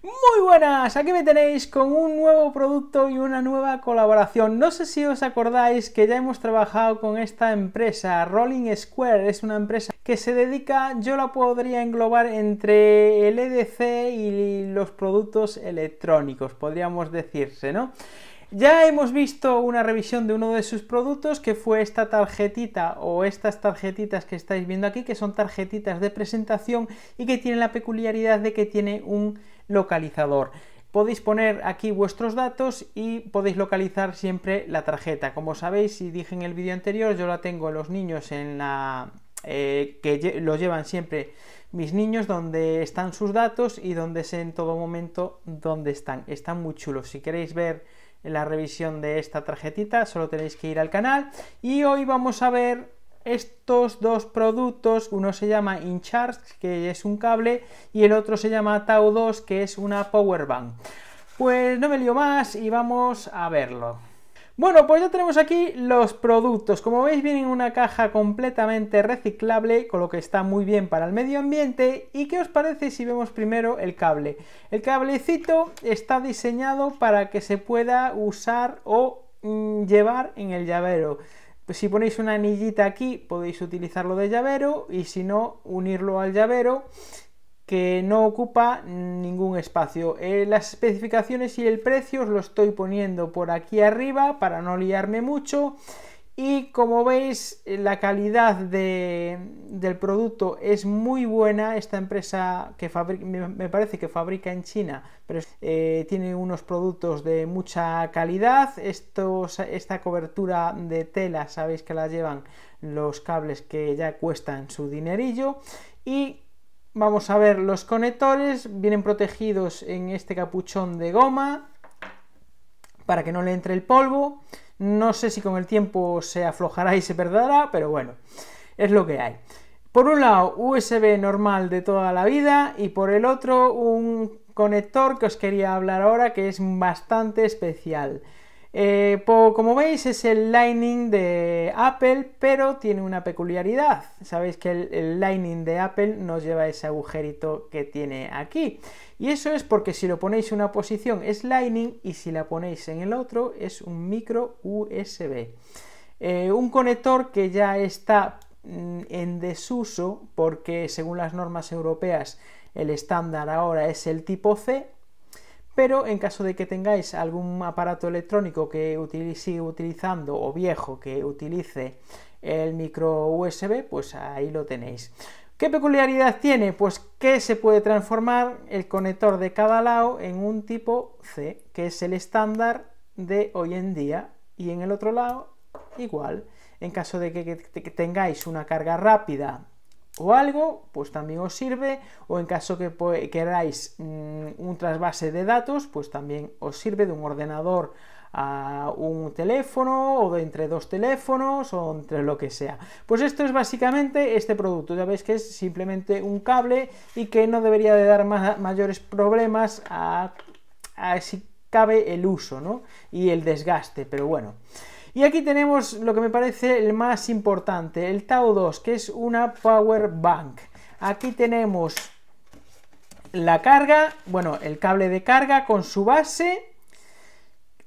Muy buenas, aquí me tenéis con un nuevo producto y una nueva colaboración. No sé si os acordáis que ya hemos trabajado con esta empresa, Rolling Square, es una empresa que se dedica, yo la podría englobar entre el EDC y los productos electrónicos, podríamos decirse, ¿no? Ya hemos visto una revisión de uno de sus productos que fue esta tarjetita o estas tarjetitas que estáis viendo aquí, que son tarjetitas de presentación y que tienen la peculiaridad de que tiene un localizador. Podéis poner aquí vuestros datos y podéis localizar siempre la tarjeta. Como sabéis, y dije en el vídeo anterior, yo la tengo los niños en la eh, que lo llevan siempre mis niños, donde están sus datos y donde sé en todo momento dónde están. Están muy chulos. Si queréis ver la revisión de esta tarjetita, solo tenéis que ir al canal. Y hoy vamos a ver estos dos productos, uno se llama InCharge, que es un cable, y el otro se llama Tau2, que es una power bank. Pues no me lío más y vamos a verlo. Bueno, pues ya tenemos aquí los productos. Como veis, vienen en una caja completamente reciclable, con lo que está muy bien para el medio ambiente. ¿Y qué os parece si vemos primero el cable? El cablecito está diseñado para que se pueda usar o mm, llevar en el llavero si ponéis una anillita aquí podéis utilizarlo de llavero y si no unirlo al llavero que no ocupa ningún espacio. Eh, las especificaciones y el precio os lo estoy poniendo por aquí arriba para no liarme mucho y como veis eh, la calidad del producto es muy buena esta empresa que me parece que fabrica en China pero eh, tiene unos productos de mucha calidad esta cobertura de tela sabéis que la llevan los cables que ya cuestan su dinerillo y vamos a ver los conectores vienen protegidos en este capuchón de goma para que no le entre el polvo no sé si con el tiempo se aflojará y se perderá, pero bueno, es lo que hay. Por un lado, USB normal de toda la vida y por el otro un conector que os quería hablar ahora que es bastante especial. Eh, como veis es el Lightning de Apple, pero tiene una peculiaridad. Sabéis que el, Lightning de Apple no lleva ese agujerito que tiene aquí. Y eso es porque si lo ponéis en una posición es Lightning y si la ponéis en el otro es un micro USB. Eh, un conector que ya está mm, en desuso porque según las normas europeas el estándar ahora es el tipo C pero en caso de que tengáis algún aparato electrónico que sigue utilizando o viejo que utilice el micro USB, pues ahí lo tenéis. ¿Qué peculiaridad tiene? Pues que se puede transformar el conector de cada lado en un tipo C, que es el estándar de hoy en día, y en el otro lado igual. En caso de que tengáis una carga rápida o algo, pues también os sirve, o en caso que queráis mm, un trasvase de datos, pues también os sirve de un ordenador a un teléfono o de entre dos teléfonos o entre lo que sea. Pues esto es básicamente este producto. Ya veis que es simplemente un cable y que no debería de dar mayores problemas a, si cabe el uso ¿no? y el desgaste. Pero bueno. Y aquí tenemos lo que me parece el más importante, el Tau 2, que es una Power Bank. Aquí tenemos la carga, bueno, el cable de carga con su base.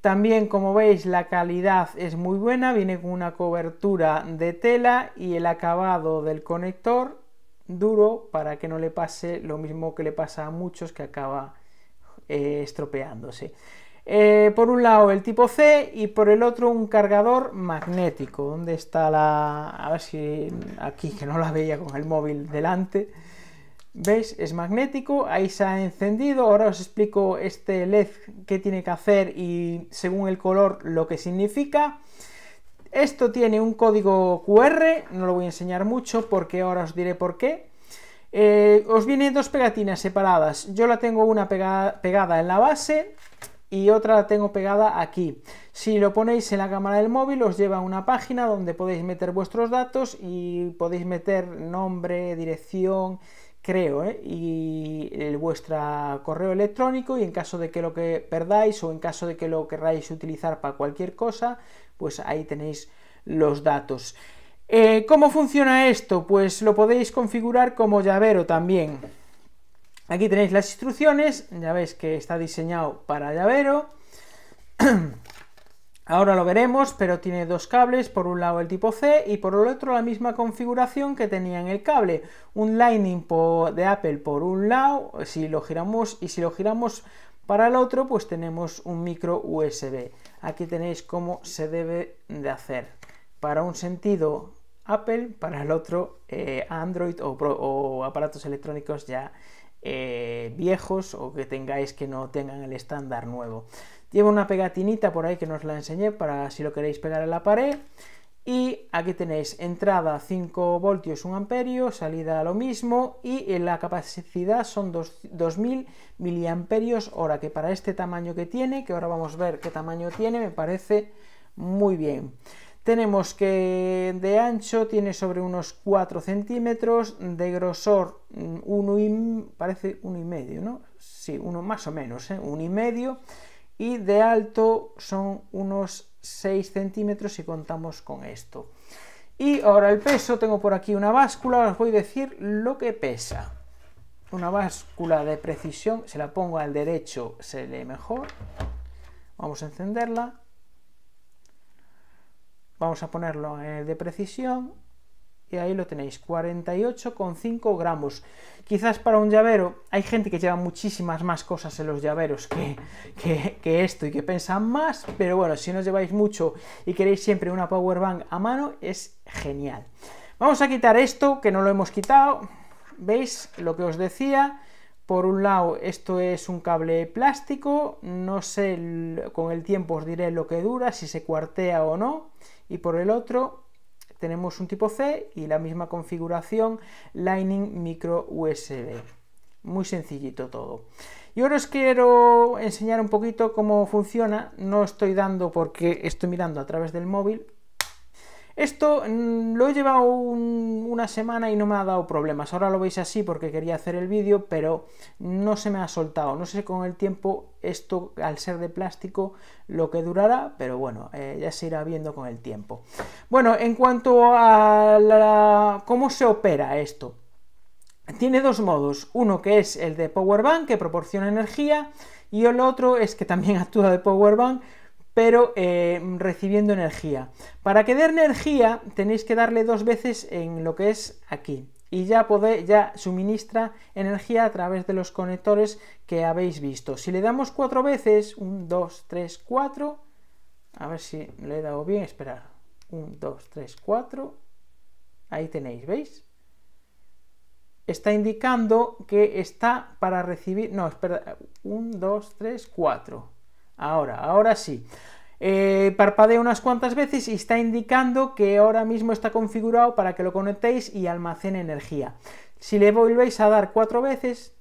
También, como veis, la calidad es muy buena, viene con una cobertura de tela y el acabado del conector duro para que no le pase lo mismo que le pasa a muchos que acaba eh, estropeándose. Eh, por un lado el tipo C y por el otro un cargador magnético. ¿Dónde está la...? A ver si aquí, que no la veía con el móvil delante. ¿Veis? Es magnético, ahí se ha encendido. Ahora os explico este LED qué tiene que hacer y según el color lo que significa. Esto tiene un código QR, no lo voy a enseñar mucho porque ahora os diré por qué. Eh, os vienen dos pegatinas separadas. Yo la tengo una pegada en la base y otra la tengo pegada aquí. Si lo ponéis en la cámara del móvil os lleva a una página donde podéis meter vuestros datos y podéis meter nombre, dirección, creo, ¿eh? y vuestro eh, vuestra correo electrónico y en caso de que lo que perdáis o en caso de que lo queráis utilizar para cualquier cosa, pues ahí tenéis los datos. Eh, ¿Cómo funciona esto? Pues lo podéis configurar como llavero también. Aquí tenéis las instrucciones, ya veis que está diseñado para llavero. Ahora lo veremos, pero tiene dos cables, por un lado el tipo C y por el otro la misma configuración que tenía en el cable. Un Lightning de Apple por un lado, si lo giramos y si lo giramos para el otro, pues tenemos un micro USB. Aquí tenéis cómo se debe de hacer. Para un sentido Apple, para el otro eh, Android o, o aparatos electrónicos ya eh, viejos o que tengáis que no tengan el estándar nuevo. Lleva una pegatinita por ahí que nos la enseñé para si lo queréis pegar en la pared. Y aquí tenéis entrada 5 voltios 1 amperio, salida lo mismo y la capacidad son 2000 miliamperios hora, que para este tamaño que tiene, que ahora vamos a ver qué tamaño tiene, me parece muy bien. Tenemos que de ancho tiene sobre unos 4 centímetros, de grosor mm, uno y, parece uno y medio, ¿no? Sí, uno más o menos, ¿eh? y medio, y de alto son unos 6 centímetros si contamos con esto. Y ahora el peso, tengo por aquí una báscula, os voy a decir lo que pesa. Una báscula de precisión, se la pongo al derecho, se lee mejor. Vamos a encenderla Vamos a ponerlo eh, de precisión y ahí lo tenéis, 48,5 gramos. Quizás para un llavero, hay gente que lleva muchísimas más cosas en los llaveros que, esto y que pensan más, pero bueno, si no lleváis mucho y queréis siempre una power bank a mano, es genial. Vamos a quitar esto, que no lo hemos quitado, ¿veis lo que os decía? Por un lado, esto es un cable plástico, no sé con el tiempo os diré lo que dura, si se cuartea o no, y por el otro tenemos un tipo C y la misma configuración Lightning micro USB. Muy sencillito todo. Y ahora os quiero enseñar un poquito cómo funciona. No estoy dando porque estoy mirando a través del móvil esto mm, lo he llevado una semana y no me ha dado problemas. Ahora lo veis así porque quería hacer el vídeo, pero no se me ha soltado. No sé con el tiempo esto, al ser de plástico, lo que durará, pero bueno, eh, ya se irá viendo con el tiempo. Bueno, en cuanto a cómo se opera esto. Tiene dos modos, uno que es el de power bank que proporciona energía y el otro es que también actúa de power bank pero eh, recibiendo energía. Para que dé energía tenéis que darle dos veces en lo que es aquí y ya, ya suministra energía a través de los conectores que habéis visto. Si le damos cuatro veces, 1, 2, 3, 4, a ver si le he dado bien, esperar, 1, 2, 3, 4, ahí tenéis, ¿veis? Está indicando que está para recibir, no, espera, 1, 2, 3, 4, Ahora, ahora sí. Eh, unas cuantas veces y está indicando que ahora mismo está configurado para que lo conectéis y almacene energía. Si le volvéis a dar cuatro veces,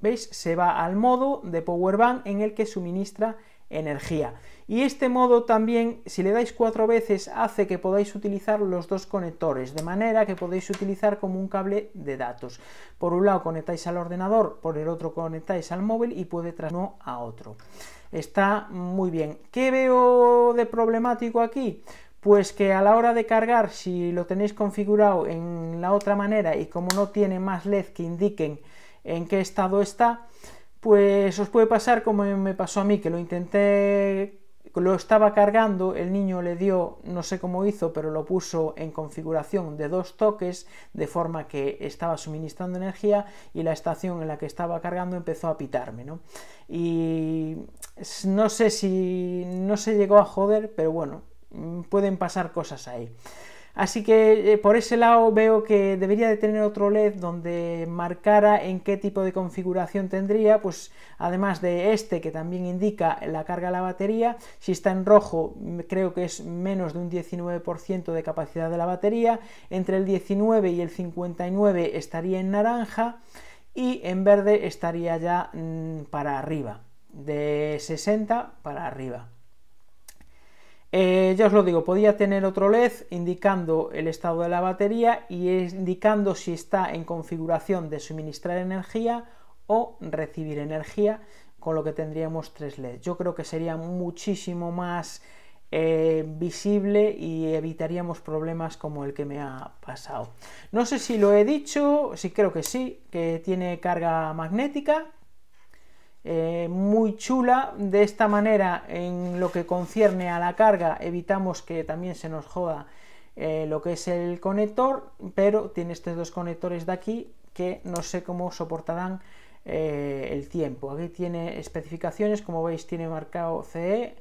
¿veis? Se va al modo de Power Bank en el que suministra energía. Y este modo también, si le dais cuatro veces, hace que podáis utilizar los dos conectores, de manera que podéis utilizar como un cable de datos. Por un lado conectáis al ordenador, por el otro conectáis al móvil y puede trasno a otro. Está muy bien. ¿Qué veo de problemático aquí? pues que a la hora de cargar, si lo tenéis configurado en la otra manera y como no tiene más LED que indiquen en qué estado está, pues os puede pasar como me pasó a mí, que lo intenté lo estaba cargando, el niño le dio, no sé cómo hizo, pero lo puso en configuración de dos toques, de forma que estaba suministrando energía y la estación en la que estaba cargando empezó a pitarme, ¿no? Y no sé si no se llegó a joder, pero bueno, mm, pueden pasar cosas ahí. Así que eh, por ese lado veo que debería de tener otro LED donde marcara en qué tipo de configuración tendría, pues además de este que también indica la carga de la batería, si está en rojo mm, creo que es menos de un 19% de capacidad de la batería, entre el 19 y el 59 estaría en naranja y en verde estaría ya mm, para arriba, de 60 para arriba ya os lo digo, podía tener otro LED indicando el estado de la batería y indicando si está en configuración de suministrar energía o recibir energía, con lo que tendríamos tres LEDs. Yo creo que sería muchísimo más eh, visible y evitaríamos problemas como el que me ha pasado. No sé si lo he dicho, sí creo que sí, que tiene carga magnética eh, muy chula. De esta manera, en lo que concierne a la carga, evitamos que también se nos joda eh, lo que es el conector, pero tiene estos dos conectores de aquí que no sé cómo soportarán eh, el tiempo. Aquí tiene especificaciones, como veis tiene marcado CE,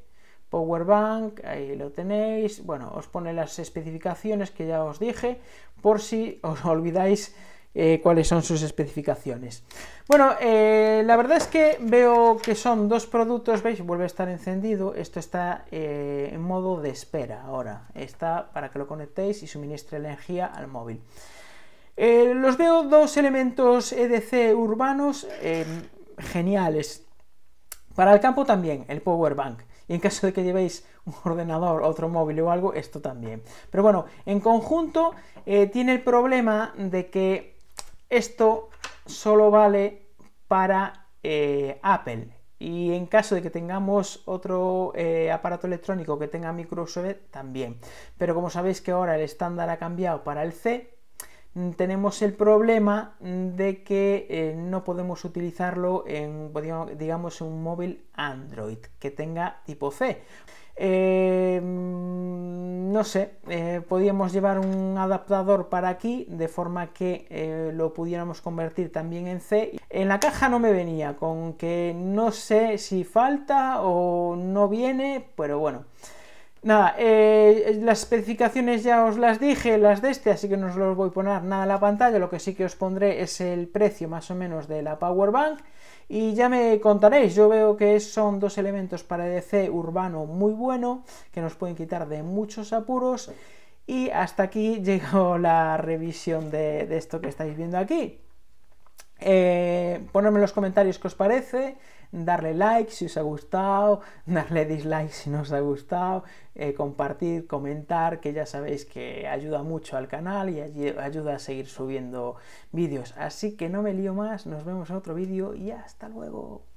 Power Bank, ahí lo tenéis. Bueno, os pone las especificaciones que ya os dije, por si os olvidáis eh, cuáles son sus especificaciones. Bueno, eh, la verdad es que veo que son dos productos, veis, vuelve a estar encendido, esto está eh, en modo de espera ahora, está para que lo conectéis y suministre energía al móvil. los veo dos elementos EDC urbanos em, geniales. Para el campo también, el power bank. Y en caso de que llevéis un ordenador, otro móvil o algo, esto también. Pero bueno, en conjunto tiene el problema de que esto solo vale para eh, Apple. Y en caso de que tengamos otro eh, aparato electrónico que tenga Microsoft también. Pero como sabéis que ahora el estándar ha cambiado para el C, Mm, tenemos el problema mm, de que eh, no podemos utilizarlo en, digamos, un móvil Android que tenga tipo C. Eh, mm, no sé, podríamos eh, podíamos llevar un adaptador para aquí de forma que lo pudiéramos convertir también en C. En la caja no me venía, con que no sé si falta o no viene, pero bueno. Nada, eh, las especificaciones ya os las dije, las de este, así que no os los voy a poner nada en la pantalla. Lo que sí que os pondré es el precio más o menos de la Power Bank. Y ya me contaréis, yo veo que son dos elementos para e DC urbano muy bueno, que nos pueden quitar de muchos apuros. Y hasta aquí llegó la revisión de esto que estáis viendo aquí. Eh, ponerme en los comentarios que os parece, darle like si os ha gustado, darle dislike si no os ha gustado, eh, compartir, comentar, que ya sabéis que ayuda mucho al canal y ayuda a seguir subiendo vídeos. Así que no me lío más, nos vemos en otro vídeo y hasta luego.